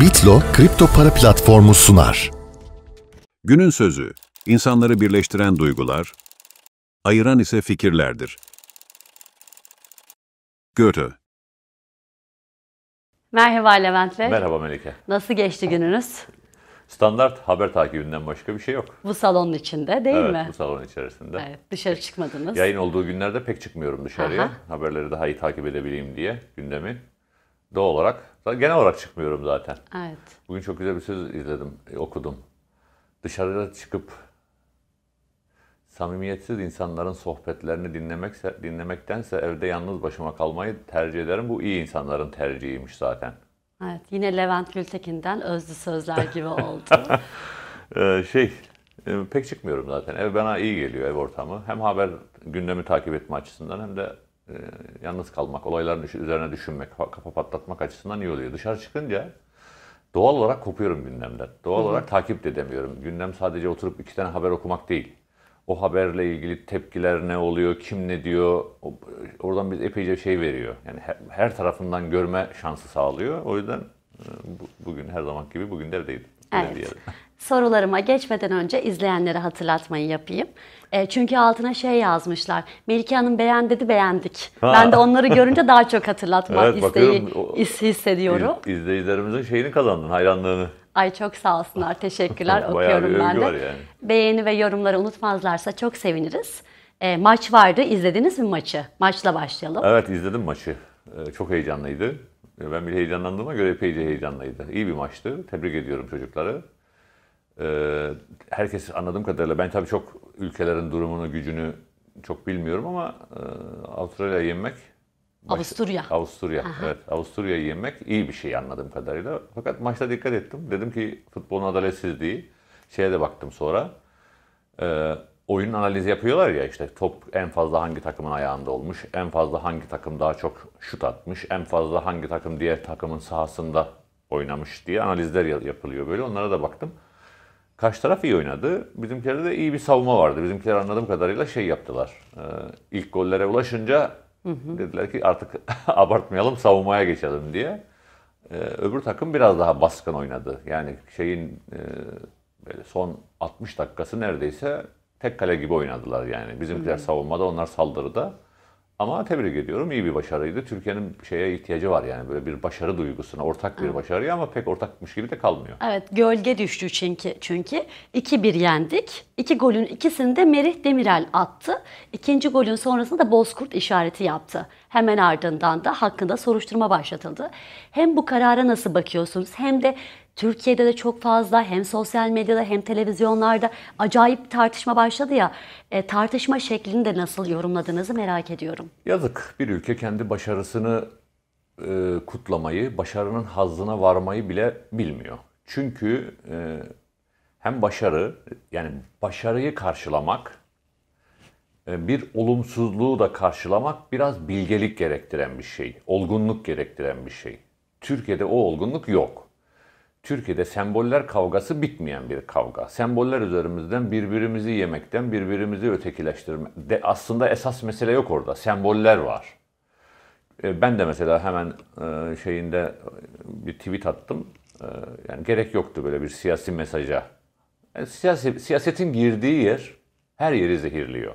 Bitlo kripto para platformu sunar. Günün sözü, insanları birleştiren duygular, ayıran ise fikirlerdir. Goethe Merhaba Levent Bey. Merhaba Melike. Nasıl geçti gününüz? Standart haber takibinden başka bir şey yok. Bu salonun içinde değil evet, mi? Evet bu salon içerisinde. Evet, dışarı çıkmadınız. Yayın olduğu günlerde pek çıkmıyorum dışarıya. Aha. Haberleri daha iyi takip edebileyim diye gündemi doğal olarak genel olarak çıkmıyorum zaten. Evet. Bugün çok güzel bir söz izledim, e, okudum. Dışarıda çıkıp samimiyetsiz insanların sohbetlerini dinlemekse, dinlemektense evde yalnız başıma kalmayı tercih ederim. Bu iyi insanların tercihiymiş zaten. Evet, yine Levent Gültekin'den özlü sözler gibi oldu. E, şey, e, pek çıkmıyorum zaten. Ev bana iyi geliyor, ev ortamı. Hem haber gündemi takip etme açısından hem de e, yalnız kalmak, olayların üzerine düşünmek, kafa patlatmak açısından iyi oluyor. Dışarı çıkınca doğal olarak kopuyorum gündemden. Doğal olarak takip de edemiyorum. Gündem sadece oturup iki tane haber okumak değil. O haberle ilgili tepkiler ne oluyor, kim ne diyor, oradan biz epeyce şey veriyor. Yani her, her tarafından görme şansı sağlıyor. O yüzden e, bugün her zaman gibi bugün de Evet. Sorularıma geçmeden önce izleyenlere hatırlatmayı yapayım. E, çünkü altına şey yazmışlar. Melike Hanım beğen dedi beğendik. Ha. Ben de onları görünce daha çok hatırlatma evet, isteği his, hissediyorum. İz, izleyicilerimizin şeyini kazandın, hayranlığını. Ay çok sağ olsunlar. Teşekkürler. Okuyorum ben de. Var yani. Beğeni ve yorumları unutmazlarsa çok seviniriz. E, maç vardı. izlediniz mi maçı? Maçla başlayalım. Evet izledim maçı. E, çok heyecanlıydı. Ee, ben bile heyecanlandığıma göre epeyce heyecanlıydı. İyi bir maçtı. Tebrik ediyorum çocukları. Ee, herkes anladığım kadarıyla ben tabii çok ülkelerin durumunu, gücünü çok bilmiyorum ama e, Avustralya'yı yenmek baş... Avusturya. Avusturya. Aha. Evet. Avusturya'yı yenmek iyi bir şey anladığım kadarıyla. Fakat maçta dikkat ettim. Dedim ki futbolun adaletsizliği. Şeye de baktım sonra. Eee Oyun analizi yapıyorlar ya işte top en fazla hangi takımın ayağında olmuş, en fazla hangi takım daha çok şut atmış, en fazla hangi takım diğer takımın sahasında oynamış diye analizler yapılıyor böyle. Onlara da baktım. Kaç taraf iyi oynadı. Bizimkilerde de iyi bir savunma vardı. Bizimkiler anladığım kadarıyla şey yaptılar. Ee, ilk gollere ulaşınca hı hı. dediler ki artık abartmayalım savunmaya geçelim diye. Ee, öbür takım biraz daha baskın oynadı. Yani şeyin e, böyle son 60 dakikası neredeyse tek kale gibi oynadılar yani. Bizimkiler savunmada, onlar saldırıda. Ama tebrik ediyorum. iyi bir başarıydı. Türkiye'nin şeye ihtiyacı var yani böyle bir başarı duygusuna, ortak bir başarıya ama pek ortakmış gibi de kalmıyor. Evet, gölge düştü çünkü. Çünkü 2-1 yendik. 2 İki golün ikisini de Merih Demirel attı. İkinci golün sonrasında da Bozkurt işareti yaptı. Hemen ardından da hakkında soruşturma başlatıldı. Hem bu karara nasıl bakıyorsunuz hem de Türkiye'de de çok fazla hem sosyal medyada hem televizyonlarda acayip tartışma başladı ya. E, tartışma şeklini de nasıl yorumladığınızı merak ediyorum. Yazık bir ülke kendi başarısını e, kutlamayı, başarının hazzına varmayı bile bilmiyor. Çünkü e, hem başarı yani başarıyı karşılamak e, bir olumsuzluğu da karşılamak biraz bilgelik gerektiren bir şey, olgunluk gerektiren bir şey. Türkiye'de o olgunluk yok. Türkiye'de semboller kavgası bitmeyen bir kavga. Semboller üzerimizden birbirimizi yemekten, birbirimizi ötekileştirme. De aslında esas mesele yok orada. Semboller var. E, ben de mesela hemen e, şeyinde e, bir tweet attım. Yani gerek yoktu böyle bir siyasi mesaja. Yani siyasi, siyasetin girdiği yer her yeri zehirliyor.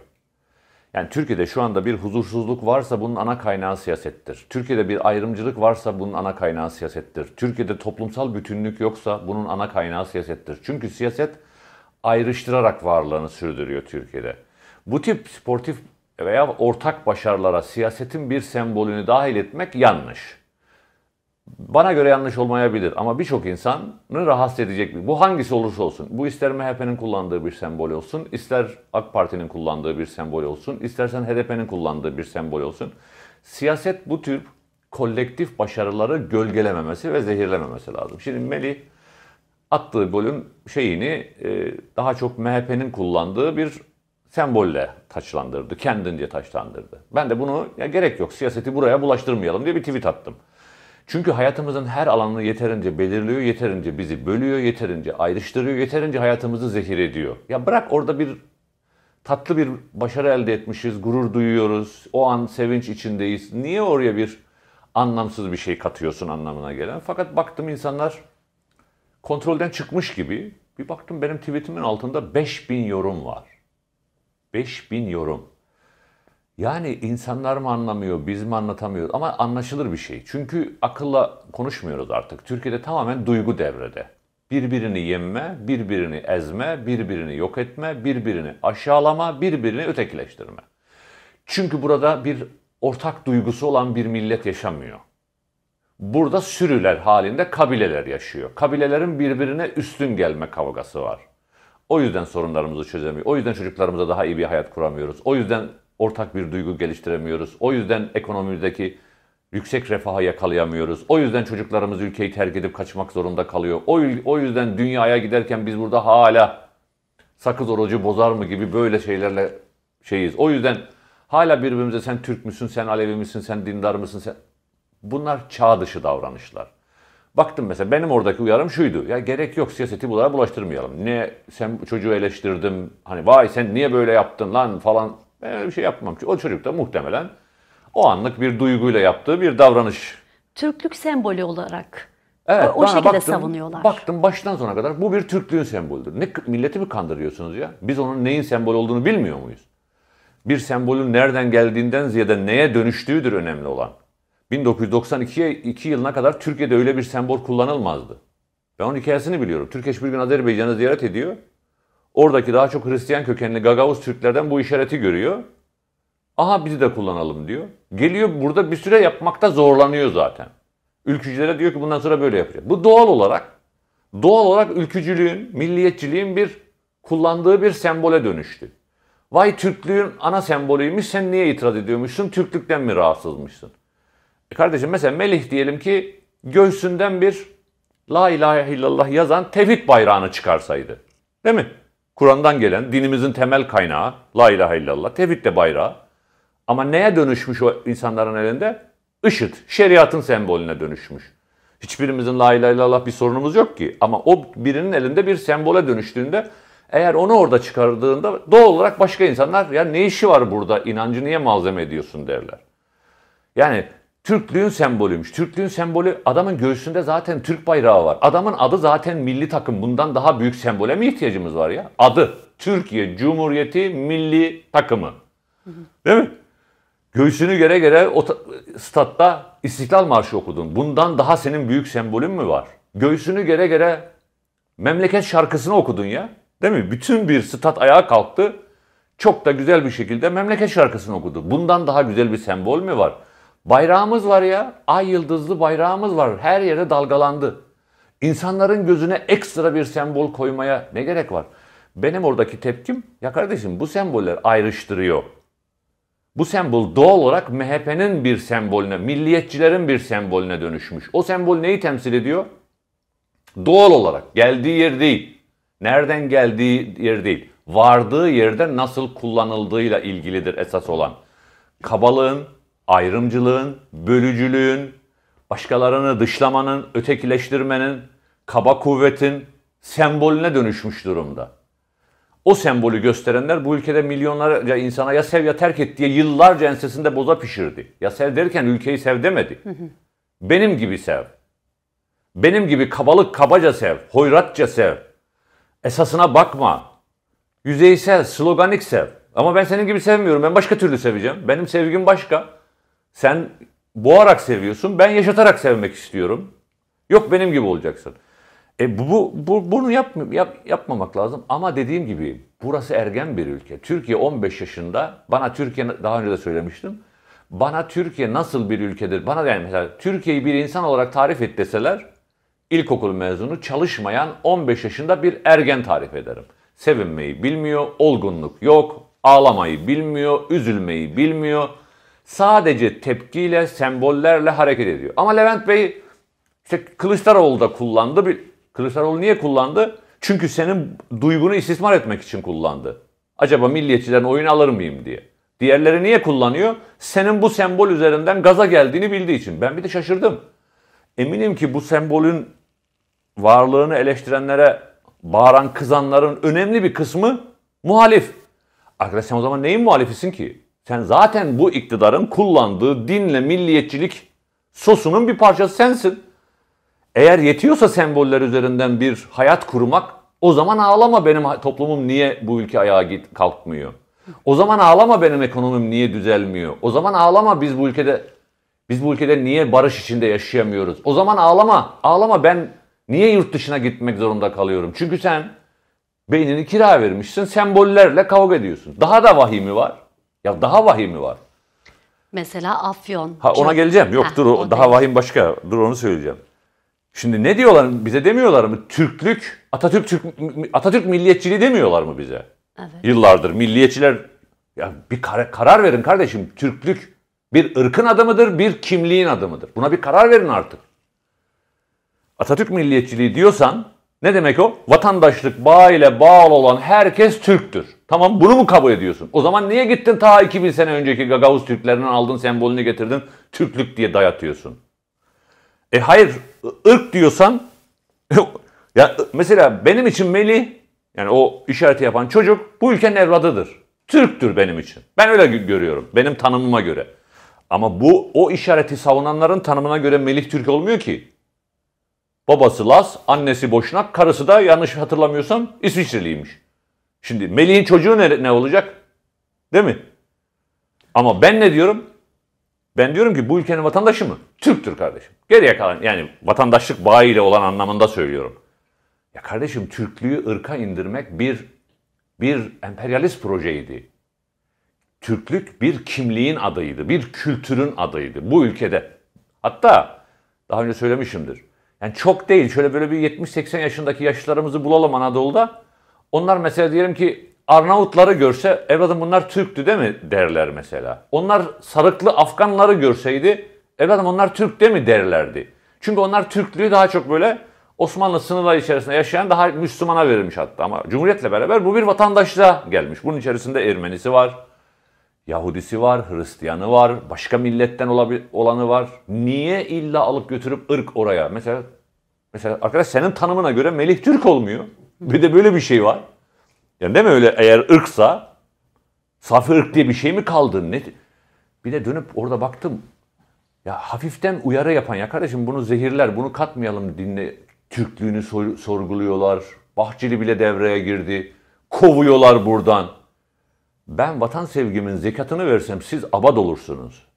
Yani Türkiye'de şu anda bir huzursuzluk varsa bunun ana kaynağı siyasettir. Türkiye'de bir ayrımcılık varsa bunun ana kaynağı siyasettir. Türkiye'de toplumsal bütünlük yoksa bunun ana kaynağı siyasettir. Çünkü siyaset ayrıştırarak varlığını sürdürüyor Türkiye'de. Bu tip sportif veya ortak başarılara siyasetin bir sembolünü dahil etmek yanlış. Bana göre yanlış olmayabilir ama birçok insanı rahatsız edecek bir. Bu hangisi olursa olsun. Bu ister MHP'nin kullandığı bir sembol olsun, ister AK Parti'nin kullandığı bir sembol olsun, istersen HDP'nin kullandığı bir sembol olsun. Siyaset bu tür kolektif başarıları gölgelememesi ve zehirlememesi lazım. Şimdi Meli attığı golün şeyini e, daha çok MHP'nin kullandığı bir sembolle taçlandırdı. Kendince taçlandırdı. Ben de bunu ya gerek yok siyaseti buraya bulaştırmayalım diye bir tweet attım. Çünkü hayatımızın her alanını yeterince belirliyor, yeterince bizi bölüyor, yeterince ayrıştırıyor, yeterince hayatımızı zehir ediyor. Ya bırak orada bir tatlı bir başarı elde etmişiz, gurur duyuyoruz, o an sevinç içindeyiz. Niye oraya bir anlamsız bir şey katıyorsun anlamına gelen? Fakat baktım insanlar kontrolden çıkmış gibi. Bir baktım benim tweetimin altında 5000 yorum var. 5000 yorum. Yani insanlar mı anlamıyor, biz mi anlatamıyoruz ama anlaşılır bir şey. Çünkü akılla konuşmuyoruz artık. Türkiye'de tamamen duygu devrede. Birbirini yenme, birbirini ezme, birbirini yok etme, birbirini aşağılama, birbirini ötekileştirme. Çünkü burada bir ortak duygusu olan bir millet yaşamıyor. Burada sürüler halinde kabileler yaşıyor. Kabilelerin birbirine üstün gelme kavgası var. O yüzden sorunlarımızı çözemiyor. O yüzden çocuklarımıza daha iyi bir hayat kuramıyoruz. O yüzden ortak bir duygu geliştiremiyoruz. O yüzden ekonomimizdeki yüksek refaha yakalayamıyoruz. O yüzden çocuklarımız ülkeyi terk edip kaçmak zorunda kalıyor. O, o yüzden dünyaya giderken biz burada hala sakız orucu bozar mı gibi böyle şeylerle şeyiz. O yüzden hala birbirimize sen Türk müsün, sen Alevi misin, sen dindar mısın? Sen... Bunlar çağ dışı davranışlar. Baktım mesela benim oradaki uyarım şuydu. Ya gerek yok siyaseti bunlara bulaştırmayalım. Ne sen çocuğu eleştirdim. Hani vay sen niye böyle yaptın lan falan. Ben öyle bir şey yapmam. Çünkü o çocuk da muhtemelen o anlık bir duyguyla yaptığı bir davranış. Türklük sembolü olarak evet, o, o şekilde baktım, savunuyorlar. Baktım baştan sona kadar bu bir Türklüğün sembolüdür. Ne milleti mi kandırıyorsunuz ya? Biz onun neyin sembol olduğunu bilmiyor muyuz? Bir sembolün nereden geldiğinden ziyade neye dönüştüğüdür önemli olan. 1992'ye 1992 yılına kadar Türkiye'de öyle bir sembol kullanılmazdı. Ben onun hikayesini biliyorum. Türkeş bir gün Azerbaycan'ı ziyaret ediyor. Oradaki daha çok Hristiyan kökenli Gagavuz Türklerden bu işareti görüyor. Aha bizi de kullanalım diyor. Geliyor burada bir süre yapmakta zorlanıyor zaten. Ülkücülere diyor ki bundan sonra böyle yapacak. Bu doğal olarak doğal olarak ülkücülüğün, milliyetçiliğin bir kullandığı bir sembole dönüştü. Vay Türklüğün ana sembolüymüş sen niye itiraz ediyormuşsun? Türklükten mi rahatsızmışsın? E kardeşim mesela Melih diyelim ki göğsünden bir La ilahe illallah yazan tevhid bayrağını çıkarsaydı. Değil mi? Kur'an'dan gelen dinimizin temel kaynağı la ilahe illallah, tevhid de bayrağı. Ama neye dönüşmüş o insanların elinde? IŞİD, şeriatın sembolüne dönüşmüş. Hiçbirimizin la ilahe illallah bir sorunumuz yok ki. Ama o birinin elinde bir sembole dönüştüğünde eğer onu orada çıkardığında doğal olarak başka insanlar ya ne işi var burada inancı niye malzeme ediyorsun derler. Yani Türklüğün sembolüymüş. Türklüğün sembolü adamın göğsünde zaten Türk bayrağı var. Adamın adı zaten milli takım. Bundan daha büyük sembole mi ihtiyacımız var ya? Adı Türkiye Cumhuriyeti Milli Takımı. Değil mi? Göğsünü gere gere o statta İstiklal Marşı okudun. Bundan daha senin büyük sembolün mü var? Göğsünü gere gere memleket şarkısını okudun ya. Değil mi? Bütün bir stat ayağa kalktı. Çok da güzel bir şekilde memleket şarkısını okudu. Bundan daha güzel bir sembol mü var? Bayrağımız var ya. Ay yıldızlı bayrağımız var. Her yere dalgalandı. İnsanların gözüne ekstra bir sembol koymaya ne gerek var? Benim oradaki tepkim ya kardeşim bu semboller ayrıştırıyor. Bu sembol doğal olarak MHP'nin bir sembolüne, milliyetçilerin bir sembolüne dönüşmüş. O sembol neyi temsil ediyor? Doğal olarak geldiği yer değil. Nereden geldiği yer değil. Vardığı yerde nasıl kullanıldığıyla ilgilidir esas olan. Kabalığın, ayrımcılığın, bölücülüğün, başkalarını dışlamanın, ötekileştirmenin, kaba kuvvetin sembolüne dönüşmüş durumda. O sembolü gösterenler bu ülkede milyonlarca insana ya sev ya terk et diye yıllarca ensesinde boza pişirdi. Ya sev derken ülkeyi sev demedi. Benim gibi sev. Benim gibi kabalık kabaca sev, hoyratça sev. Esasına bakma. Yüzeysel, sloganik sev. Ama ben senin gibi sevmiyorum. Ben başka türlü seveceğim. Benim sevgim başka. Sen boğarak seviyorsun. Ben yaşatarak sevmek istiyorum. Yok benim gibi olacaksın. E bu, bu, bu bunu yap, yap, yapmamak lazım ama dediğim gibi burası ergen bir ülke. Türkiye 15 yaşında bana Türkiye daha önce de söylemiştim. Bana Türkiye nasıl bir ülkedir? Bana yani mesela Türkiye'yi bir insan olarak tarif et deseler ilkokul mezunu çalışmayan 15 yaşında bir ergen tarif ederim. Sevinmeyi bilmiyor, olgunluk yok, ağlamayı bilmiyor, üzülmeyi bilmiyor, Sadece tepkiyle, sembollerle hareket ediyor. Ama Levent Bey işte Kılıçdaroğlu da kullandı. Bir, Kılıçdaroğlu niye kullandı? Çünkü senin duygunu istismar etmek için kullandı. Acaba milliyetçilerin oyunu alır mıyım diye. Diğerleri niye kullanıyor? Senin bu sembol üzerinden gaza geldiğini bildiği için. Ben bir de şaşırdım. Eminim ki bu sembolün varlığını eleştirenlere bağıran kızanların önemli bir kısmı muhalif. Arkadaş sen o zaman neyin muhalifisin ki? Sen zaten bu iktidarın kullandığı dinle milliyetçilik sosunun bir parçası sensin. Eğer yetiyorsa semboller üzerinden bir hayat kurmak o zaman ağlama benim toplumum niye bu ülke ayağa git kalkmıyor. O zaman ağlama benim ekonomim niye düzelmiyor. O zaman ağlama biz bu ülkede biz bu ülkede niye barış içinde yaşayamıyoruz. O zaman ağlama. Ağlama ben niye yurt dışına gitmek zorunda kalıyorum? Çünkü sen beynini kira vermişsin. Sembollerle kavga ediyorsun. Daha da vahimi var. Ya daha vahimi var. Mesela Afyon. Ha, ona geleceğim. Yok Heh, dur o daha değil. vahim başka. Dur onu söyleyeceğim. Şimdi ne diyorlar? Bize demiyorlar mı? Türklük, Atatürk Türk, Atatürk milliyetçiliği demiyorlar mı bize? Evet. Yıllardır milliyetçiler ya bir kar- karar verin kardeşim. Türklük bir ırkın adımıdır, bir kimliğin adımıdır. Buna bir karar verin artık. Atatürk milliyetçiliği diyorsan ne demek o? Vatandaşlık bağ ile bağlı olan herkes Türktür. Tamam bunu mu kabul ediyorsun? O zaman niye gittin ta 2000 sene önceki Gagavuz Türklerinden aldın sembolünü getirdin Türklük diye dayatıyorsun? E hayır ırk diyorsan ya mesela benim için Melih yani o işareti yapan çocuk bu ülkenin evladıdır. Türktür benim için. Ben öyle görüyorum. Benim tanımıma göre. Ama bu o işareti savunanların tanımına göre Melih Türk olmuyor ki. Babası Las, annesi Boşnak, karısı da yanlış hatırlamıyorsam İsviçreliymiş. Şimdi Melih'in çocuğu ne, ne olacak? Değil mi? Ama ben ne diyorum? Ben diyorum ki bu ülkenin vatandaşı mı? Türktür kardeşim. Geriye kalan yani vatandaşlık bağıyla olan anlamında söylüyorum. Ya kardeşim Türklüğü ırka indirmek bir bir emperyalist projeydi. Türklük bir kimliğin adıydı, bir kültürün adıydı bu ülkede. Hatta daha önce söylemişimdir. Yani çok değil şöyle böyle bir 70-80 yaşındaki yaşlarımızı bulalım Anadolu'da. Onlar mesela diyelim ki Arnavutları görse evladım bunlar Türktü değil mi derler mesela. Onlar sarıklı Afganları görseydi evladım onlar Türk değil mi derlerdi. Çünkü onlar Türklüğü daha çok böyle Osmanlı sınırları içerisinde yaşayan daha Müslümana verilmiş hatta ama Cumhuriyet'le beraber bu bir vatandaşlığa gelmiş. Bunun içerisinde Ermenisi var, Yahudisi var, Hristiyanı var, başka milletten olanı var. Niye illa alıp götürüp ırk oraya? Mesela mesela arkadaş senin tanımına göre Melih Türk olmuyor. Bir de böyle bir şey var. Yani değil mi öyle eğer ırksa safi ırk diye bir şey mi kaldı? Ne? Bir de dönüp orada baktım. Ya hafiften uyarı yapan ya kardeşim bunu zehirler bunu katmayalım dinle. Türklüğünü sor- sorguluyorlar. Bahçeli bile devreye girdi. Kovuyorlar buradan. Ben vatan sevgimin zekatını versem siz abad olursunuz.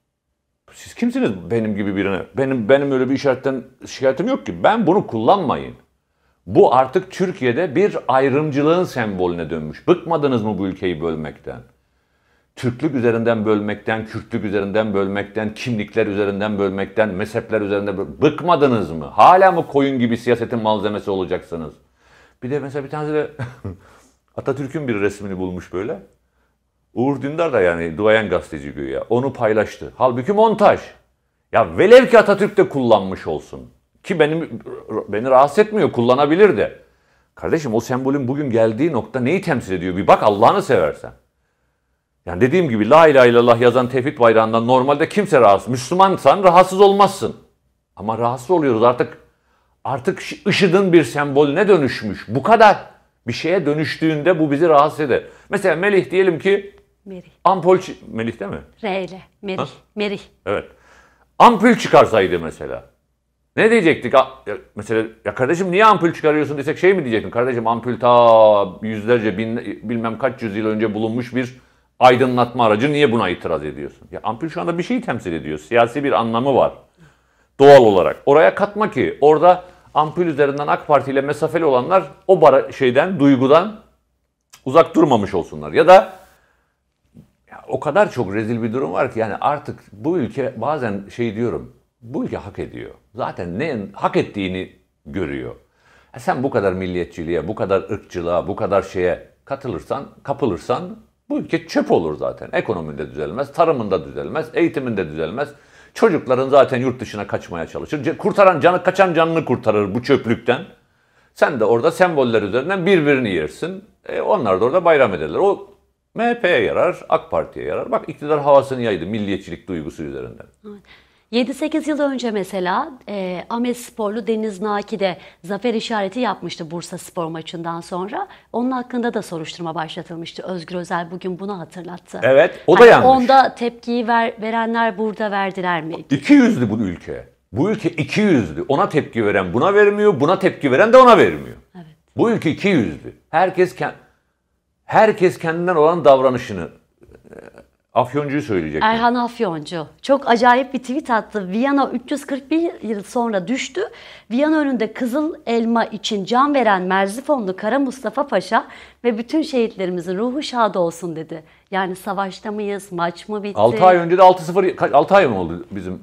Siz kimsiniz benim gibi birine? Benim benim öyle bir işaretten şikayetim yok ki. Ben bunu kullanmayın. Bu artık Türkiye'de bir ayrımcılığın sembolüne dönmüş. Bıkmadınız mı bu ülkeyi bölmekten? Türklük üzerinden bölmekten, Kürtlük üzerinden bölmekten, kimlikler üzerinden bölmekten, mezhepler üzerinden böl- bıkmadınız mı? Hala mı koyun gibi siyasetin malzemesi olacaksınız? Bir de mesela bir tanesi de Atatürk'ün bir resmini bulmuş böyle. Uğur Dündar da yani duayen gazeteci ya Onu paylaştı. Halbuki montaj. Ya velev ki Atatürk de kullanmış olsun. Ki benim beni rahatsız etmiyor, kullanabilirdi. Kardeşim o sembolün bugün geldiği nokta neyi temsil ediyor? Bir bak Allah'ını seversen. Yani dediğim gibi la ilahe illallah yazan tevhid bayrağından normalde kimse rahatsız. Müslümansan rahatsız olmazsın. Ama rahatsız oluyoruz artık. Artık IŞİD'in bir sembolüne dönüşmüş. Bu kadar bir şeye dönüştüğünde bu bizi rahatsız eder. Mesela Melih diyelim ki Merih. Ampul Melih değil mi? R ile. Merih. Ha? Merih. Evet. Ampul çıkarsaydı mesela. Ne diyecektik? Mesela ya kardeşim niye ampul çıkarıyorsun desek şey mi diyecektim? Kardeşim ampul ta yüzlerce bin, bilmem kaç yüzyıl önce bulunmuş bir aydınlatma aracı niye buna itiraz ediyorsun? Ya ampul şu anda bir şeyi temsil ediyor. Siyasi bir anlamı var. Doğal olarak. Oraya katma ki orada ampul üzerinden AK Parti ile mesafeli olanlar o bara şeyden, duygudan uzak durmamış olsunlar. Ya da ya o kadar çok rezil bir durum var ki yani artık bu ülke bazen şey diyorum bu ülke hak ediyor. Zaten ne hak ettiğini görüyor. E sen bu kadar milliyetçiliğe, bu kadar ırkçılığa, bu kadar şeye katılırsan, kapılırsan bu ülke çöp olur zaten. Ekonominde düzelmez, tarımında düzelmez, eğitiminde düzelmez. Çocukların zaten yurt dışına kaçmaya çalışır. Kurtaran canı, kaçan canını kurtarır bu çöplükten. Sen de orada semboller üzerinden birbirini yersin. E onlar da orada bayram ederler. O MHP'ye yarar, AK Parti'ye yarar. Bak iktidar havasını yaydı milliyetçilik duygusu üzerinden. Evet. 7-8 yıl önce mesela e, Ames Sporlu Deniz Naki de zafer işareti yapmıştı Bursa Spor maçından sonra. Onun hakkında da soruşturma başlatılmıştı. Özgür Özel bugün bunu hatırlattı. Evet o da hani yanlış. Onda tepkiyi ver, verenler burada verdiler mi? İki yüzlü bu ülke. Bu ülke iki yüzlü. Ona tepki veren buna vermiyor, buna tepki veren de ona vermiyor. Evet. Bu ülke iki yüzlü. Herkes, herkes kendinden olan davranışını e, Afyoncu'yu söyleyecek. Erhan Afyoncu. Çok acayip bir tweet attı. Viyana 341 yıl sonra düştü. Viyana önünde kızıl elma için can veren Merzifonlu Kara Mustafa Paşa ve bütün şehitlerimizin ruhu şad olsun dedi. Yani savaşta mıyız? Maç mı bitti? 6 ay önce de 6-0 6 ay mı oldu bizim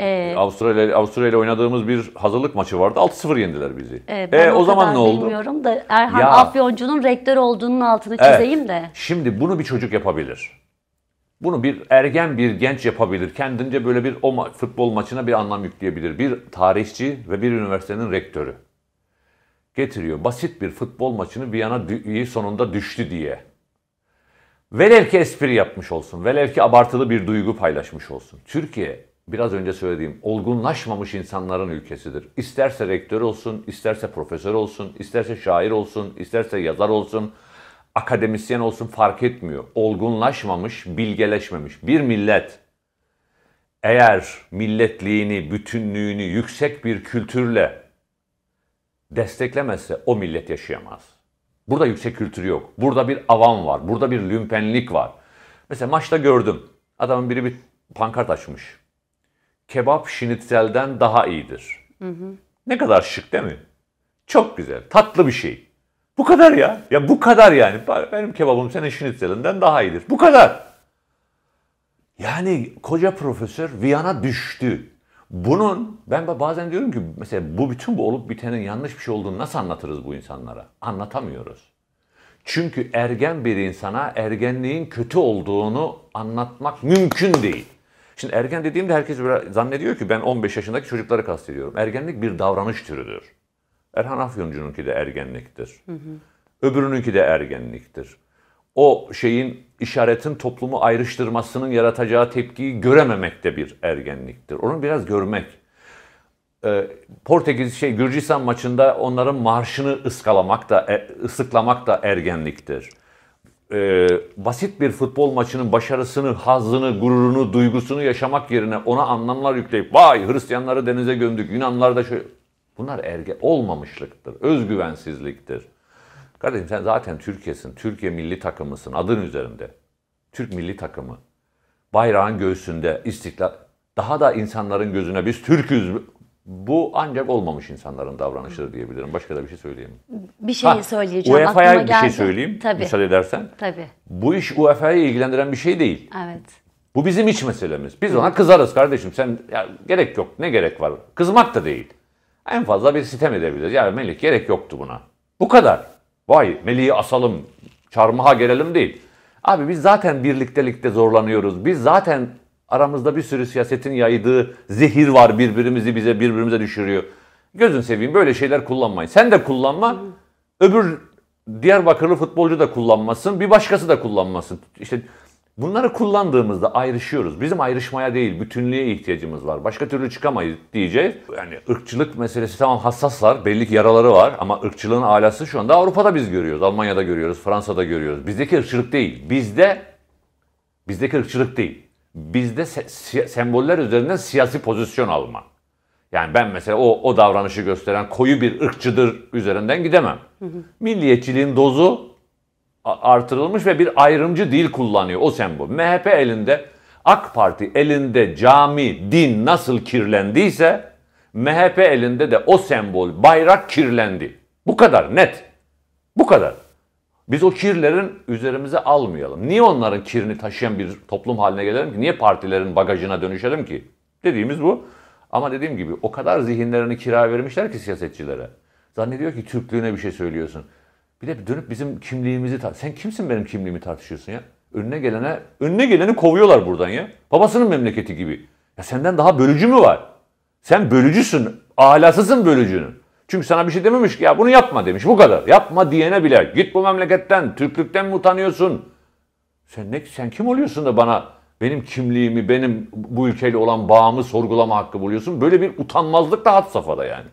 ee, Avustralya Avustralya ile oynadığımız bir hazırlık maçı vardı. 6-0 yendiler bizi. E, ben e, o, o zaman ne oldu? Bilmiyorum da Erhan ya, Afyoncu'nun rektör olduğunun altını çizeyim evet, de. Şimdi bunu bir çocuk yapabilir. Bunu bir ergen bir genç yapabilir. Kendince böyle bir o ma- futbol maçına bir anlam yükleyebilir. Bir tarihçi ve bir üniversitenin rektörü getiriyor. Basit bir futbol maçını bir yana Viyana sonunda düştü diye. Velev ki espri yapmış olsun, velev ki abartılı bir duygu paylaşmış olsun. Türkiye biraz önce söylediğim olgunlaşmamış insanların ülkesidir. İsterse rektör olsun, isterse profesör olsun, isterse şair olsun, isterse yazar olsun, akademisyen olsun fark etmiyor. Olgunlaşmamış, bilgeleşmemiş bir millet eğer milletliğini, bütünlüğünü yüksek bir kültürle desteklemezse o millet yaşayamaz. Burada yüksek kültür yok. Burada bir avam var. Burada bir lümpenlik var. Mesela maçta gördüm. Adamın biri bir pankart açmış. Kebap şinitselden daha iyidir. Hı hı. Ne kadar şık değil mi? Çok güzel. Tatlı bir şey. Bu kadar ya. Ya bu kadar yani. Benim kebabım senin şinitzelinden daha iyidir. Bu kadar. Yani koca profesör Viyana düştü. Bunun ben bazen diyorum ki mesela bu bütün bu olup bitenin yanlış bir şey olduğunu nasıl anlatırız bu insanlara? Anlatamıyoruz. Çünkü ergen bir insana ergenliğin kötü olduğunu anlatmak mümkün değil. Şimdi ergen dediğimde herkes zannediyor ki ben 15 yaşındaki çocukları kastediyorum. Ergenlik bir davranış türüdür. Erhan Afyoncu'nunki de ergenliktir. Hı hı. Öbürününki de ergenliktir. O şeyin işaretin toplumu ayrıştırmasının yaratacağı tepkiyi görememek de bir ergenliktir. Onu biraz görmek. Ee, Portekiz şey Gürcistan maçında onların marşını ıskalamak da er, da ergenliktir. Ee, basit bir futbol maçının başarısını, hazını, gururunu, duygusunu yaşamak yerine ona anlamlar yükleyip vay Hristiyanları denize gömdük, Yunanlar da şöyle Bunlar erge olmamışlıktır, özgüvensizliktir. Kardeşim sen zaten Türkiye'sin, Türkiye milli takımısın adın üzerinde. Türk milli takımı. Bayrağın göğsünde istiklal. Daha da insanların gözüne biz Türk'üz bu ancak olmamış insanların davranışları diyebilirim. Başka da bir şey söyleyeyim. Bir şey söyleyeceğim. UEFA'ya bir şey geldi. şey söyleyeyim. Tabii. Müsaade edersen. Tabii. Bu iş UEFA'yı ilgilendiren bir şey değil. Evet. Bu bizim iç meselemiz. Biz ona kızarız kardeşim. Sen ya, gerek yok. Ne gerek var? Kızmak da değil. En fazla bir sitem edebilir. Yani Melih gerek yoktu buna. Bu kadar. Vay Melih'i asalım, çarmıha gelelim değil. Abi biz zaten birliktelikte zorlanıyoruz. Biz zaten aramızda bir sürü siyasetin yaydığı zehir var birbirimizi bize birbirimize düşürüyor. Gözün seveyim böyle şeyler kullanmayın. Sen de kullanma. Öbür Diyarbakırlı futbolcu da kullanmasın. Bir başkası da kullanmasın. İşte Bunları kullandığımızda ayrışıyoruz. Bizim ayrışmaya değil, bütünlüğe ihtiyacımız var. Başka türlü çıkamayız diyeceğiz. Yani ırkçılık meselesi tamam hassaslar, belli ki yaraları var ama ırkçılığın alası şu anda Avrupa'da biz görüyoruz. Almanya'da görüyoruz, Fransa'da görüyoruz. Bizdeki ırkçılık değil. Bizde bizdeki ırkçılık değil. Bizde se- semboller üzerinden siyasi pozisyon alma. Yani ben mesela o o davranışı gösteren koyu bir ırkçıdır üzerinden gidemem. Milliyetçiliğin dozu artırılmış ve bir ayrımcı dil kullanıyor o sembol. MHP elinde, AK Parti elinde cami, din nasıl kirlendiyse MHP elinde de o sembol, bayrak kirlendi. Bu kadar net. Bu kadar. Biz o kirlerin üzerimize almayalım. Niye onların kirini taşıyan bir toplum haline gelelim ki? Niye partilerin bagajına dönüşelim ki? Dediğimiz bu. Ama dediğim gibi o kadar zihinlerini kira vermişler ki siyasetçilere. Zannediyor ki Türklüğüne bir şey söylüyorsun. Bir de dönüp bizim kimliğimizi tart. Sen kimsin benim kimliğimi tartışıyorsun ya? Önüne gelene, önüne geleni kovuyorlar buradan ya. Babasının memleketi gibi. Ya senden daha bölücü mü var? Sen bölücüsün. Alasısın bölücünün. Çünkü sana bir şey dememiş ki ya bunu yapma demiş. Bu kadar. Yapma diyene bile git bu memleketten. Türklükten mi utanıyorsun? Sen ne sen kim oluyorsun da bana benim kimliğimi, benim bu ülkeyle olan bağımı sorgulama hakkı buluyorsun? Böyle bir utanmazlık da had safhada yani.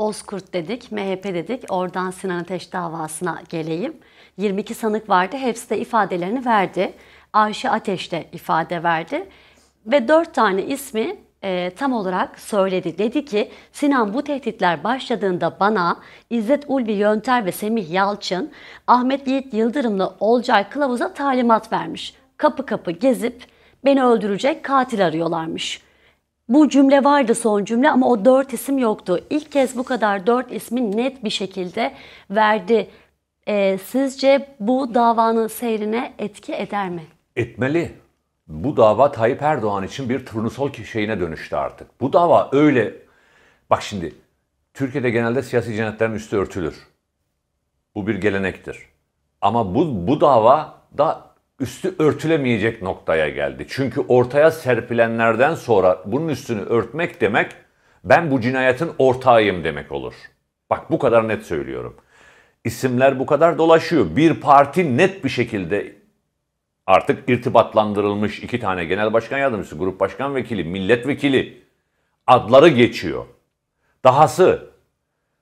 Bozkurt dedik, MHP dedik. Oradan Sinan Ateş davasına geleyim. 22 sanık vardı. Hepsi de ifadelerini verdi. Ayşe Ateş de ifade verdi. Ve 4 tane ismi e, tam olarak söyledi. Dedi ki Sinan bu tehditler başladığında bana İzzet Ulvi Yönter ve Semih Yalçın, Ahmet Yiğit Yıldırım'la Olcay Kılavuz'a talimat vermiş. Kapı kapı gezip beni öldürecek katil arıyorlarmış.'' Bu cümle vardı son cümle ama o dört isim yoktu. İlk kez bu kadar dört ismi net bir şekilde verdi. Ee, sizce bu davanın seyrine etki eder mi? Etmeli. Bu dava Tayyip Erdoğan için bir turnusol şeyine dönüştü artık. Bu dava öyle... Bak şimdi Türkiye'de genelde siyasi cennetlerin üstü örtülür. Bu bir gelenektir. Ama bu, bu dava da üstü örtülemeyecek noktaya geldi. Çünkü ortaya serpilenlerden sonra bunun üstünü örtmek demek ben bu cinayetin ortağıyım demek olur. Bak bu kadar net söylüyorum. İsimler bu kadar dolaşıyor. Bir parti net bir şekilde artık irtibatlandırılmış iki tane genel başkan yardımcısı, grup başkan vekili, milletvekili adları geçiyor. Dahası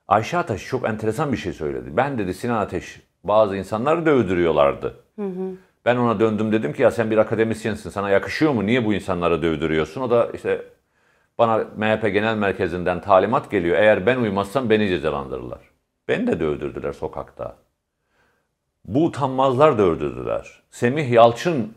Ayşe Ateş çok enteresan bir şey söyledi. Ben dedi Sinan Ateş bazı insanları dövdürüyorlardı. Hı hı. Ben ona döndüm dedim ki ya sen bir akademisyensin sana yakışıyor mu? Niye bu insanları dövdürüyorsun? O da işte bana MHP Genel Merkezi'nden talimat geliyor. Eğer ben uymazsam beni cezalandırırlar. Beni de dövdürdüler sokakta. Bu utanmazlar dövdürdüler. Semih Yalçın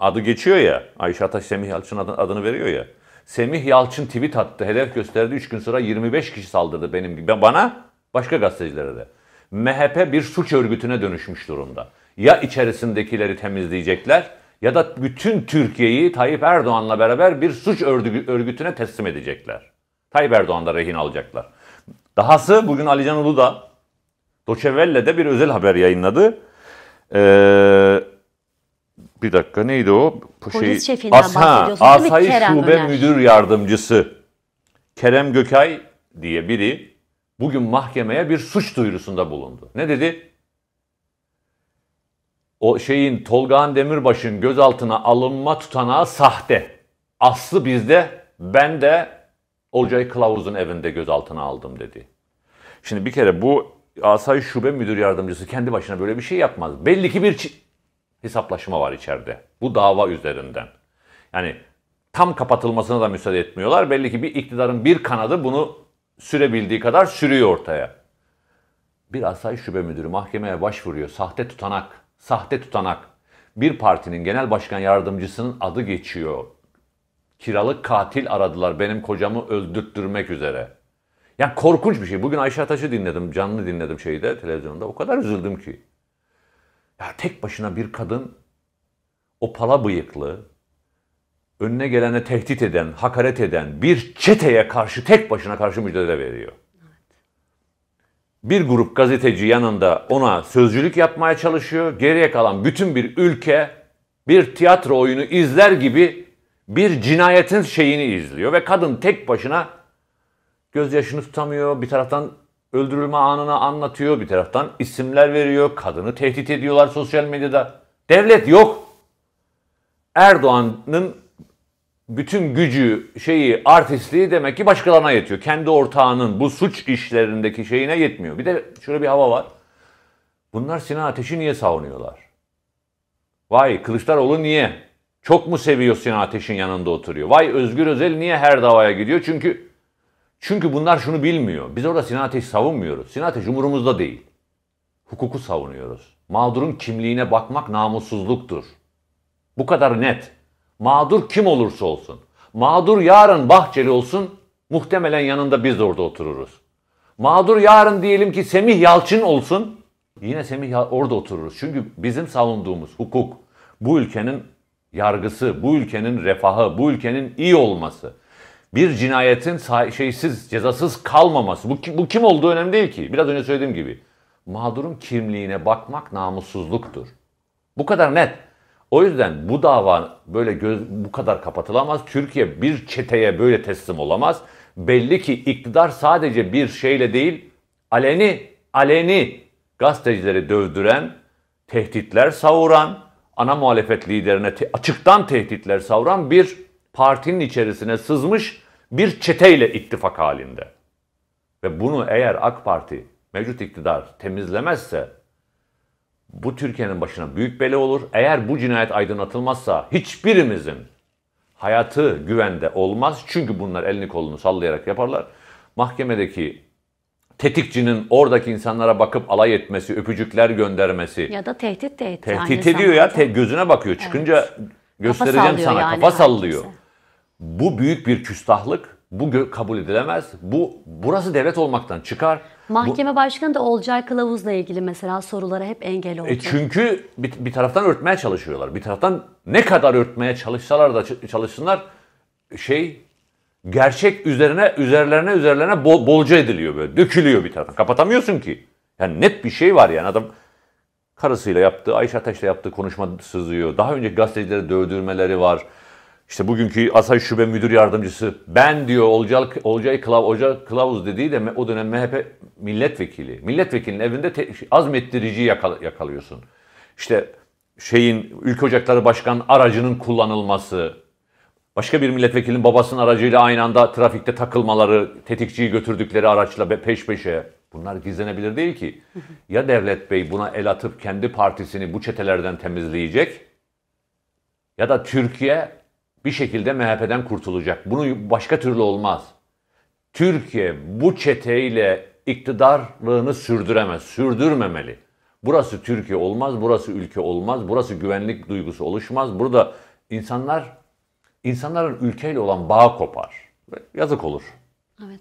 adı geçiyor ya. Ayşe Ataş Semih Yalçın adını veriyor ya. Semih Yalçın tweet attı, hedef gösterdi. 3 gün sonra 25 kişi saldırdı benim gibi. Bana, başka gazetecilere de. MHP bir suç örgütüne dönüşmüş durumda ya içerisindekileri temizleyecekler ya da bütün Türkiye'yi Tayyip Erdoğan'la beraber bir suç örgütüne teslim edecekler. Tayyip Erdoğan'da rehin alacaklar. Dahası bugün Ali Can Ulu da Doçevelle'de bir özel haber yayınladı. Ee, bir dakika neydi o? Şey, Polis şefinden as, bahsediyorsun ha, Asayiş Kerem Şube Öner. Müdür Yardımcısı Kerem Gökay diye biri bugün mahkemeye bir suç duyurusunda bulundu. Ne dedi? o şeyin Tolgahan Demirbaş'ın gözaltına alınma tutanağı sahte. Aslı bizde ben de Olcay Kılavuz'un evinde gözaltına aldım dedi. Şimdi bir kere bu asayiş şube müdür yardımcısı kendi başına böyle bir şey yapmaz. Belli ki bir hesaplaşma var içeride. Bu dava üzerinden. Yani tam kapatılmasına da müsaade etmiyorlar. Belli ki bir iktidarın bir kanadı bunu sürebildiği kadar sürüyor ortaya. Bir asayiş şube müdürü mahkemeye başvuruyor. Sahte tutanak Sahte tutanak. Bir partinin genel başkan yardımcısının adı geçiyor. Kiralık katil aradılar benim kocamı öldürttürmek üzere. Yani korkunç bir şey. Bugün Ayşe Ataş'ı dinledim, canlı dinledim şeyde, televizyonda. O kadar üzüldüm ki. Ya tek başına bir kadın, o pala bıyıklı, önüne gelene tehdit eden, hakaret eden bir çeteye karşı tek başına karşı mücadele veriyor bir grup gazeteci yanında ona sözcülük yapmaya çalışıyor. Geriye kalan bütün bir ülke bir tiyatro oyunu izler gibi bir cinayetin şeyini izliyor ve kadın tek başına gözyaşını tutamıyor. Bir taraftan öldürülme anını anlatıyor, bir taraftan isimler veriyor, kadını tehdit ediyorlar sosyal medyada. Devlet yok. Erdoğan'ın bütün gücü, şeyi, artistliği demek ki başkalarına yetiyor. Kendi ortağının bu suç işlerindeki şeyine yetmiyor. Bir de şöyle bir hava var. Bunlar Sinan Ateş'i niye savunuyorlar? Vay Kılıçdaroğlu niye? Çok mu seviyor Sinan Ateş'in yanında oturuyor? Vay Özgür Özel niye her davaya gidiyor? Çünkü çünkü bunlar şunu bilmiyor. Biz orada Sinan Ateş'i savunmuyoruz. Sinan Ateş umurumuzda değil. Hukuku savunuyoruz. Mağdurun kimliğine bakmak namussuzluktur. Bu kadar net. Mağdur kim olursa olsun. Mağdur yarın Bahçeli olsun, muhtemelen yanında biz de orada otururuz. Mağdur yarın diyelim ki Semih Yalçın olsun, yine Semih Yal- orada otururuz. Çünkü bizim savunduğumuz hukuk, bu ülkenin yargısı, bu ülkenin refahı, bu ülkenin iyi olması, bir cinayetin say şeysiz, cezasız kalmaması. Bu, bu kim olduğu önemli değil ki. Biraz önce söylediğim gibi. Mağdurun kimliğine bakmak namussuzluktur. Bu kadar net. O yüzden bu dava böyle göz, bu kadar kapatılamaz. Türkiye bir çeteye böyle teslim olamaz. Belli ki iktidar sadece bir şeyle değil, aleni, aleni gazetecileri dövdüren, tehditler savuran, ana muhalefet liderine te- açıktan tehditler savuran bir partinin içerisine sızmış bir çeteyle ittifak halinde. Ve bunu eğer AK Parti mevcut iktidar temizlemezse bu Türkiye'nin başına büyük bela olur. Eğer bu cinayet aydınlatılmazsa hiçbirimizin hayatı güvende olmaz. Çünkü bunlar elini kolunu sallayarak yaparlar. Mahkemedeki tetikçinin oradaki insanlara bakıp alay etmesi, öpücükler göndermesi. Ya da tehdit de etti. Tehdit ediyor ya, te- gözüne bakıyor. Çıkınca evet. göstereceğim sana, yani kafa sallıyor. Herkese. Bu büyük bir küstahlık. Bu kabul edilemez. Bu burası devlet olmaktan çıkar. Mahkeme bu, başkanı da Olcay Kılavuz'la ilgili mesela sorulara hep engel oldu. E çünkü bir, bir taraftan örtmeye çalışıyorlar. Bir taraftan ne kadar örtmeye çalışsalar da çalışsınlar şey gerçek üzerine üzerlerine üzerlerine bol, bolca ediliyor böyle. Dökülüyor bir taraftan. Kapatamıyorsun ki. Yani net bir şey var yani adam karısıyla yaptığı, Ayşe Ateş'le yaptığı konuşma sızıyor. Daha önce gazetecilere dövdürmeleri var. İşte bugünkü Asay Şube Müdür Yardımcısı ben diyor Olcay, Olcay Klav, Hoca Kılavuz dediği de o dönem MHP milletvekili. Milletvekilinin evinde te, azmettiriciyi yakal, yakalıyorsun. İşte şeyin Ülke Ocakları Başkan aracının kullanılması, başka bir milletvekilinin babasının aracıyla aynı anda trafikte takılmaları, tetikçiyi götürdükleri araçla peş peşe. Bunlar gizlenebilir değil ki. Ya Devlet Bey buna el atıp kendi partisini bu çetelerden temizleyecek ya da Türkiye bir şekilde MHP'den kurtulacak. Bunu başka türlü olmaz. Türkiye bu çeteyle iktidarlığını sürdüremez, sürdürmemeli. Burası Türkiye olmaz, burası ülke olmaz, burası güvenlik duygusu oluşmaz. Burada insanlar, insanların ülkeyle olan bağ kopar. Yazık olur. Evet.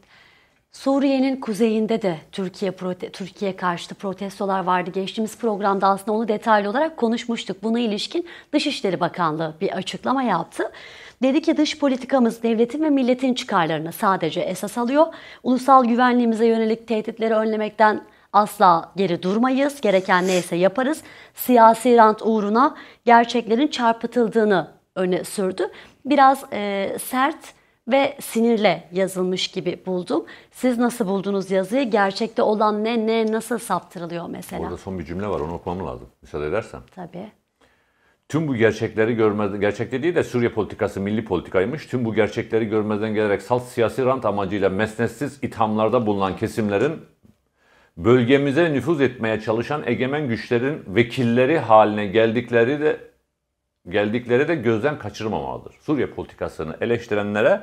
Suriye'nin kuzeyinde de Türkiye prote Türkiye karşıtı protestolar vardı. Geçtiğimiz programda aslında onu detaylı olarak konuşmuştuk. Buna ilişkin Dışişleri Bakanlığı bir açıklama yaptı. Dedi ki dış politikamız devletin ve milletin çıkarlarını sadece esas alıyor. Ulusal güvenliğimize yönelik tehditleri önlemekten asla geri durmayız. Gereken neyse yaparız. Siyasi rant uğruna gerçeklerin çarpıtıldığını öne sürdü. Biraz e, sert ve sinirle yazılmış gibi buldum. Siz nasıl buldunuz yazıyı? Gerçekte olan ne, ne nasıl saptırılıyor mesela? Orada son bir cümle var, onu okumam lazım. Müsaade edersen. Tabii. Tüm bu gerçekleri görmez, gerçekte değil de Suriye politikası milli politikaymış. Tüm bu gerçekleri görmezden gelerek salt siyasi rant amacıyla mesnetsiz ithamlarda bulunan kesimlerin bölgemize nüfuz etmeye çalışan egemen güçlerin vekilleri haline geldikleri de geldikleri de gözden kaçırmamalıdır. Suriye politikasını eleştirenlere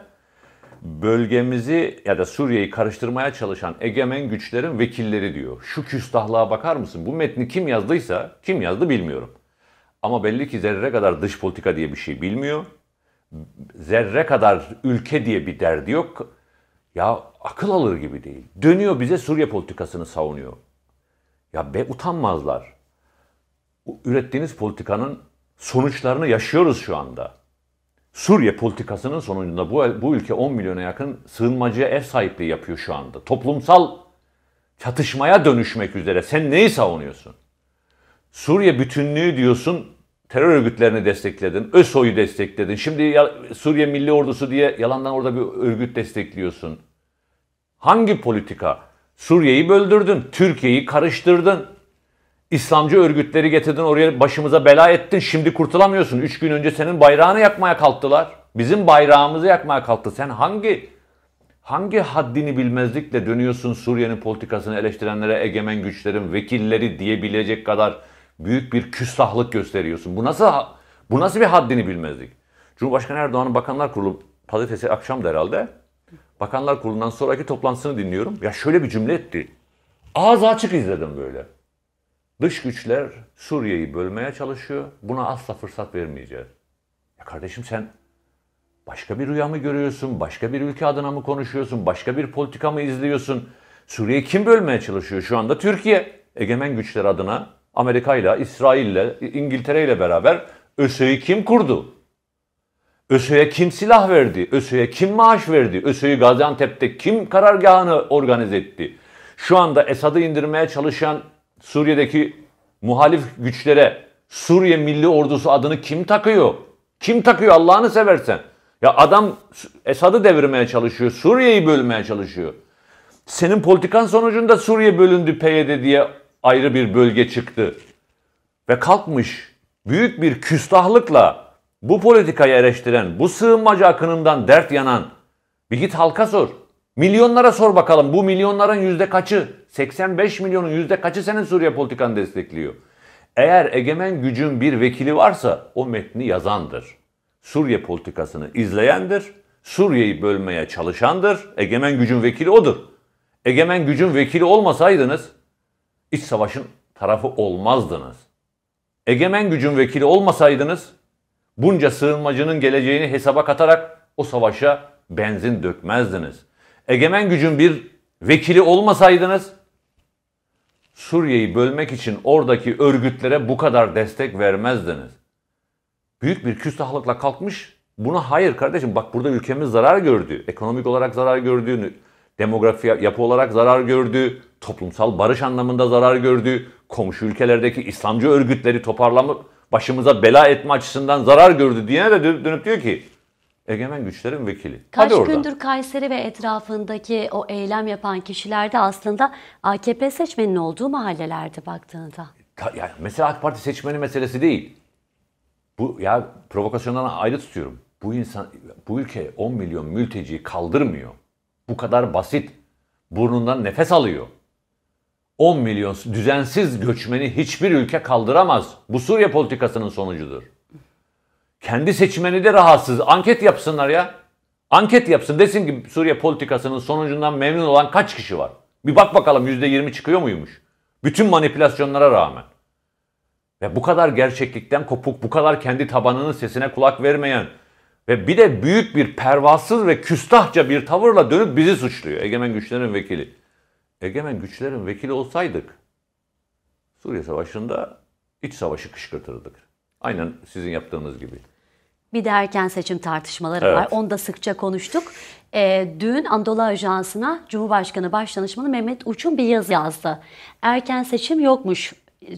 bölgemizi ya da Suriye'yi karıştırmaya çalışan egemen güçlerin vekilleri diyor. Şu küstahlığa bakar mısın? Bu metni kim yazdıysa, kim yazdı bilmiyorum. Ama belli ki zerre kadar dış politika diye bir şey bilmiyor. Zerre kadar ülke diye bir derdi yok. Ya akıl alır gibi değil. Dönüyor bize Suriye politikasını savunuyor. Ya be utanmazlar. Ürettiğiniz politikanın sonuçlarını yaşıyoruz şu anda. Suriye politikasının sonucunda bu, bu ülke 10 milyona yakın sığınmacıya ev sahipliği yapıyor şu anda. Toplumsal çatışmaya dönüşmek üzere. Sen neyi savunuyorsun? Suriye bütünlüğü diyorsun, terör örgütlerini destekledin, ÖSO'yu destekledin. Şimdi ya, Suriye Milli Ordusu diye yalandan orada bir örgüt destekliyorsun. Hangi politika? Suriye'yi böldürdün, Türkiye'yi karıştırdın. İslamcı örgütleri getirdin oraya başımıza bela ettin. Şimdi kurtulamıyorsun. Üç gün önce senin bayrağını yakmaya kalktılar. Bizim bayrağımızı yakmaya kalktı. Sen hangi hangi haddini bilmezlikle dönüyorsun Suriye'nin politikasını eleştirenlere egemen güçlerin vekilleri diyebilecek kadar büyük bir küstahlık gösteriyorsun. Bu nasıl bu nasıl bir haddini bilmezlik? Cumhurbaşkanı Erdoğan'ın Bakanlar Kurulu pazartesi akşam da herhalde Bakanlar Kurulu'ndan sonraki toplantısını dinliyorum. Ya şöyle bir cümle etti. Ağzı açık izledim böyle. Dış güçler Suriye'yi bölmeye çalışıyor. Buna asla fırsat vermeyeceğiz. Ya kardeşim sen başka bir rüya mı görüyorsun? Başka bir ülke adına mı konuşuyorsun? Başka bir politika mı izliyorsun? Suriye kim bölmeye çalışıyor şu anda? Türkiye egemen güçler adına Amerika ile, İsrail ile, İngiltere ile beraber ÖSÖ'yü kim kurdu? ÖSÖ'ye kim silah verdi? ÖSÖ'ye kim maaş verdi? ÖSÖ'yü Gaziantep'te kim karargahını organize etti? Şu anda Esad'ı indirmeye çalışan Suriye'deki muhalif güçlere Suriye Milli Ordusu adını kim takıyor? Kim takıyor Allah'ını seversen? Ya adam Esad'ı devirmeye çalışıyor, Suriye'yi bölmeye çalışıyor. Senin politikan sonucunda Suriye bölündü PYD diye ayrı bir bölge çıktı. Ve kalkmış büyük bir küstahlıkla bu politikayı eleştiren, bu sığınmacı akınından dert yanan bir git halka sor. Milyonlara sor bakalım bu milyonların yüzde kaçı? 85 milyonun yüzde kaçı senin Suriye politikanı destekliyor? Eğer egemen gücün bir vekili varsa o metni yazandır. Suriye politikasını izleyendir. Suriye'yi bölmeye çalışandır. Egemen gücün vekili odur. Egemen gücün vekili olmasaydınız iç savaşın tarafı olmazdınız. Egemen gücün vekili olmasaydınız bunca sığınmacının geleceğini hesaba katarak o savaşa benzin dökmezdiniz egemen gücün bir vekili olmasaydınız Suriye'yi bölmek için oradaki örgütlere bu kadar destek vermezdiniz. Büyük bir küstahlıkla kalkmış buna hayır kardeşim bak burada ülkemiz zarar gördü. Ekonomik olarak zarar gördüğünü, demografi yapı olarak zarar gördü, toplumsal barış anlamında zarar gördü, komşu ülkelerdeki İslamcı örgütleri toparlamak başımıza bela etme açısından zarar gördü diye de dönüp diyor ki egemen güçlerin vekili. Kaç Hadi gündür Kayseri ve etrafındaki o eylem yapan kişilerde aslında AKP seçmeninin olduğu mahallelerde baktığında. Yani mesela AK Parti seçmeni meselesi değil. Bu ya provokasyondan ayrı tutuyorum. Bu insan bu ülke 10 milyon mülteciyi kaldırmıyor. Bu kadar basit. Burnundan nefes alıyor. 10 milyon düzensiz göçmeni hiçbir ülke kaldıramaz. Bu Suriye politikasının sonucudur. Kendi seçmeni de rahatsız. Anket yapsınlar ya. Anket yapsın. Desin ki Suriye politikasının sonucundan memnun olan kaç kişi var? Bir bak bakalım yüzde yirmi çıkıyor muymuş? Bütün manipülasyonlara rağmen. Ve bu kadar gerçeklikten kopuk, bu kadar kendi tabanının sesine kulak vermeyen ve bir de büyük bir pervasız ve küstahça bir tavırla dönüp bizi suçluyor. Egemen güçlerin vekili. Egemen güçlerin vekili olsaydık Suriye Savaşı'nda iç savaşı kışkırtırdık. Aynen sizin yaptığınız gibi. Bir de erken seçim tartışmaları evet. var. Onu da sıkça konuştuk. E, dün Andola Ajansı'na Cumhurbaşkanı Başdanışmanı Mehmet Uç'un bir yazı yazdı. Erken seçim yokmuş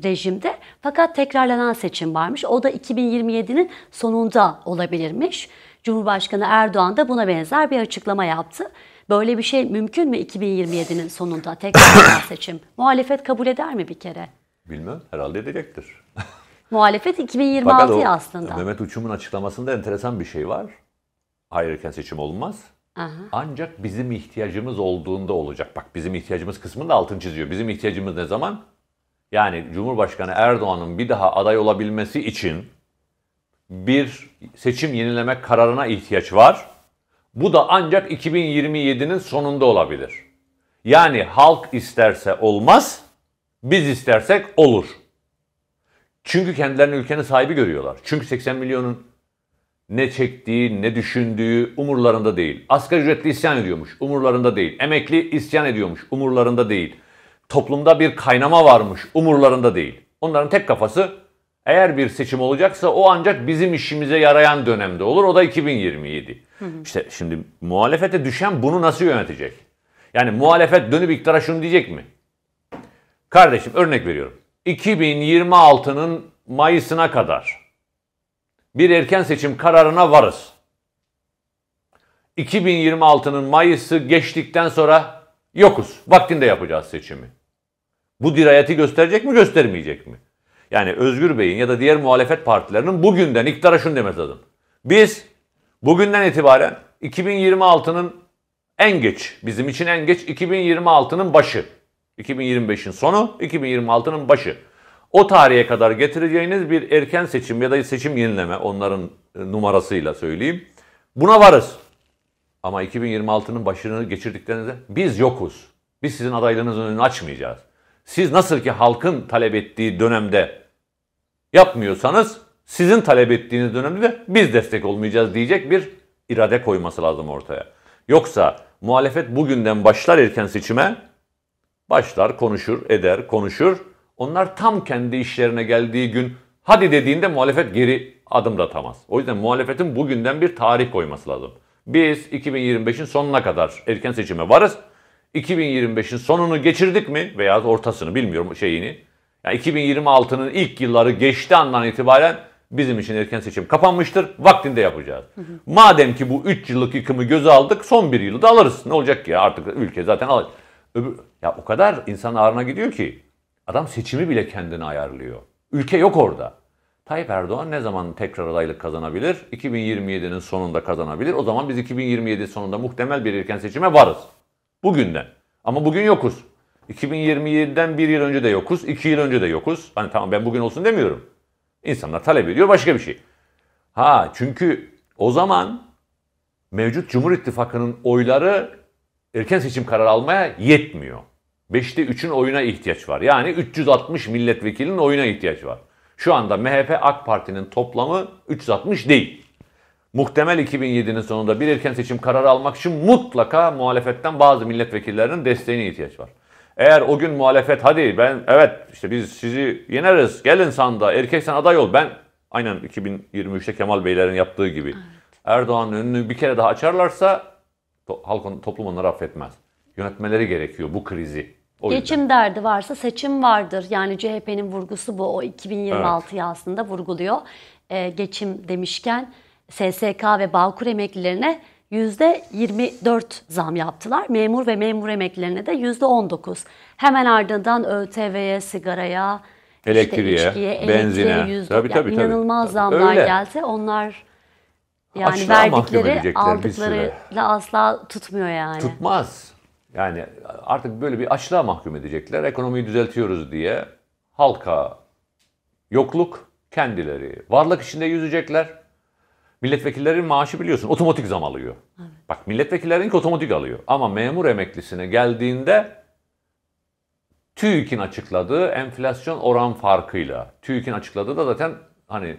rejimde fakat tekrarlanan seçim varmış. O da 2027'nin sonunda olabilirmiş. Cumhurbaşkanı Erdoğan da buna benzer bir açıklama yaptı. Böyle bir şey mümkün mü 2027'nin sonunda tekrarlanan seçim? Muhalefet kabul eder mi bir kere? Bilmem herhalde edecektir. Muhalefet 2026 aslında. Mehmet Uçum'un açıklamasında enteresan bir şey var. Hayır seçim olmaz. Aha. Ancak bizim ihtiyacımız olduğunda olacak. Bak bizim ihtiyacımız kısmını altın çiziyor. Bizim ihtiyacımız ne zaman? Yani Cumhurbaşkanı Erdoğan'ın bir daha aday olabilmesi için bir seçim yenileme kararına ihtiyaç var. Bu da ancak 2027'nin sonunda olabilir. Yani halk isterse olmaz, biz istersek olur. Çünkü kendilerini ülkenin sahibi görüyorlar. Çünkü 80 milyonun ne çektiği, ne düşündüğü umurlarında değil. Asgari ücretli isyan ediyormuş, umurlarında değil. Emekli isyan ediyormuş, umurlarında değil. Toplumda bir kaynama varmış, umurlarında değil. Onların tek kafası eğer bir seçim olacaksa o ancak bizim işimize yarayan dönemde olur. O da 2027. Hı hı. İşte şimdi muhalefete düşen bunu nasıl yönetecek? Yani muhalefet dönüp iktidara şunu diyecek mi? Kardeşim örnek veriyorum. 2026'nın Mayıs'ına kadar bir erken seçim kararına varız. 2026'nın Mayıs'ı geçtikten sonra yokuz. Vaktinde yapacağız seçimi. Bu dirayeti gösterecek mi göstermeyecek mi? Yani Özgür Bey'in ya da diğer muhalefet partilerinin bugünden iktidara şunu demesi lazım. Biz bugünden itibaren 2026'nın en geç, bizim için en geç 2026'nın başı 2025'in sonu, 2026'nın başı. O tarihe kadar getireceğiniz bir erken seçim ya da seçim yenileme onların e, numarasıyla söyleyeyim. Buna varız. Ama 2026'nın başını geçirdiklerinizde biz yokuz. Biz sizin adaylığınızın önünü açmayacağız. Siz nasıl ki halkın talep ettiği dönemde yapmıyorsanız sizin talep ettiğiniz dönemde de biz destek olmayacağız diyecek bir irade koyması lazım ortaya. Yoksa muhalefet bugünden başlar erken seçime Başlar konuşur, eder, konuşur. Onlar tam kendi işlerine geldiği gün hadi dediğinde muhalefet geri adım da atamaz. O yüzden muhalefetin bugünden bir tarih koyması lazım. Biz 2025'in sonuna kadar erken seçime varız. 2025'in sonunu geçirdik mi veya ortasını bilmiyorum şeyini. Yani 2026'nın ilk yılları geçti andan itibaren bizim için erken seçim kapanmıştır. Vaktinde yapacağız. Hı hı. Madem ki bu 3 yıllık yıkımı göze aldık son bir yılı da alırız. Ne olacak ki ya artık ülke zaten alır. Öbür, ya o kadar insan ağrına gidiyor ki adam seçimi bile kendine ayarlıyor. Ülke yok orada. Tayyip Erdoğan ne zaman tekrar adaylık kazanabilir? 2027'nin sonunda kazanabilir. O zaman biz 2027 sonunda muhtemel bir erken seçime varız. Bugünden. Ama bugün yokuz. 2027'den bir yıl önce de yokuz, iki yıl önce de yokuz. Hani tamam ben bugün olsun demiyorum. İnsanlar talep ediyor başka bir şey. Ha çünkü o zaman mevcut Cumhur İttifakı'nın oyları erken seçim kararı almaya yetmiyor. Beşte üçün oyuna ihtiyaç var. Yani 360 milletvekilinin oyuna ihtiyaç var. Şu anda MHP AK Parti'nin toplamı 360 değil. Muhtemel 2007'nin sonunda bir erken seçim kararı almak için mutlaka muhalefetten bazı milletvekillerinin desteğine ihtiyaç var. Eğer o gün muhalefet hadi ben evet işte biz sizi yeneriz gelin sanda erkeksen aday ol ben aynen 2023'te Kemal Beylerin yaptığı gibi evet. Erdoğan'ın önünü bir kere daha açarlarsa Halk halk toplum onları affetmez. Yönetmeleri gerekiyor bu krizi. O Geçim yüzden. derdi varsa seçim vardır. Yani CHP'nin vurgusu bu. O 2026 evet. aslında vurguluyor. Ee, geçim demişken SSK ve Bağkur emeklilerine %24 zam yaptılar. Memur ve memur emeklilerine de %19. Hemen ardından ÖTV'ye, sigaraya, elektriğe, işte içkiye, benzine. Yüzde, tabii, tabii, yani tabii, inanılmaz tabii. zamlar Öyle. gelse onlar yani Aşağı verdikleri aldıklarıyla asla tutmuyor yani. Tutmaz. Yani artık böyle bir açlığa mahkum edecekler. Ekonomiyi düzeltiyoruz diye halka yokluk, kendileri varlık içinde yüzecekler. Milletvekillerinin maaşı biliyorsun otomatik zam alıyor. Evet. Bak milletvekillerinki otomatik alıyor. Ama memur emeklisine geldiğinde TÜİK'in açıkladığı enflasyon oran farkıyla. TÜİK'in açıkladığı da zaten hani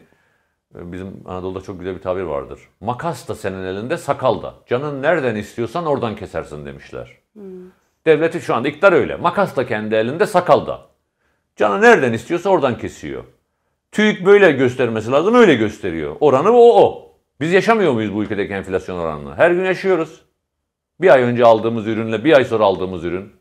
ee, bizim Anadolu'da çok güzel bir tabir vardır. Makas da senin elinde, sakal da. Canın nereden istiyorsan oradan kesersin demişler. Hmm. Devleti şu anda iktidar öyle. Makas da kendi elinde, sakal da. Canı nereden istiyorsa oradan kesiyor. TÜİK böyle göstermesi lazım, öyle gösteriyor. Oranı o o. Biz yaşamıyor muyuz bu ülkedeki enflasyon oranını? Her gün yaşıyoruz. Bir ay önce aldığımız ürünle bir ay sonra aldığımız ürün.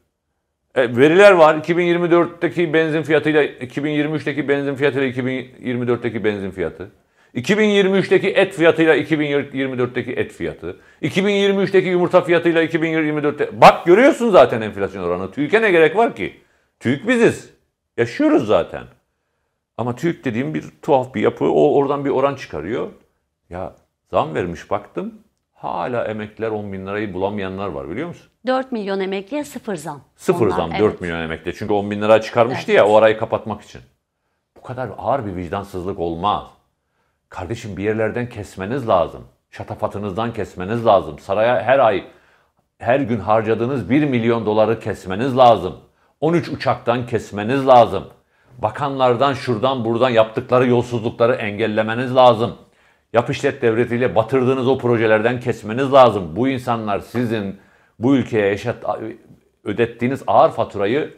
E, veriler var. 2024'teki benzin fiyatıyla 2023'teki benzin fiyatıyla 2024'teki benzin fiyatı. 2023'teki et fiyatıyla 2024'teki et fiyatı, 2023'teki yumurta fiyatıyla 2024'te bak görüyorsun zaten enflasyon oranı. TÜİK'e ne gerek var ki? TÜİK biziz. Yaşıyoruz zaten. Ama TÜİK dediğim bir tuhaf bir yapı. O oradan bir oran çıkarıyor. Ya zam vermiş baktım. Hala emekliler 10 bin lirayı bulamayanlar var biliyor musun? 4 milyon emekliye sıfır zam. Sıfır Onlar, zam evet. 4 milyon emekli. Çünkü 10 bin lira çıkarmıştı evet. ya o arayı kapatmak için. Bu kadar ağır bir vicdansızlık olmaz. Kardeşim bir yerlerden kesmeniz lazım. Şatafatınızdan kesmeniz lazım. Saraya her ay, her gün harcadığınız 1 milyon doları kesmeniz lazım. 13 uçaktan kesmeniz lazım. Bakanlardan şuradan buradan yaptıkları yolsuzlukları engellemeniz lazım. yapışlet devletiyle batırdığınız o projelerden kesmeniz lazım. Bu insanlar sizin bu ülkeye yaşat, ödettiğiniz ağır faturayı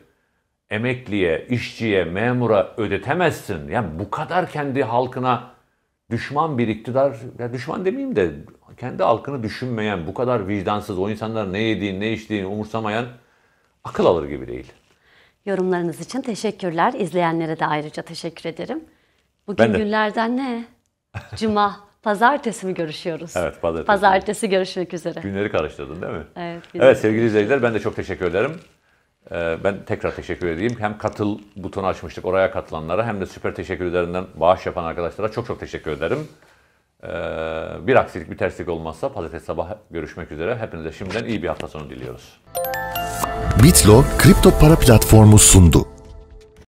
emekliye, işçiye, memura ödetemezsin. Yani bu kadar kendi halkına düşman bir iktidar, ya düşman demeyeyim de kendi halkını düşünmeyen, bu kadar vicdansız, o insanlar ne yediğini, ne içtiğini umursamayan akıl alır gibi değil. Yorumlarınız için teşekkürler. İzleyenlere de ayrıca teşekkür ederim. Bugün günlerden ne? Cuma, pazartesi mi görüşüyoruz? Evet, pazartesi. Pazartesi görüşmek üzere. Günleri karıştırdın değil mi? Evet. Evet sevgili izleyiciler ben de çok teşekkür ederim. Ee, ben tekrar teşekkür edeyim. Hem katıl butonu açmıştık oraya katılanlara hem de süper teşekkür üzerinden bağış yapan arkadaşlara çok çok teşekkür ederim. Ee, bir aksilik bir terslik olmazsa pazartesi sabah görüşmek üzere. Hepinize şimdiden iyi bir hafta sonu diliyoruz. Bitlo kripto para platformu sundu.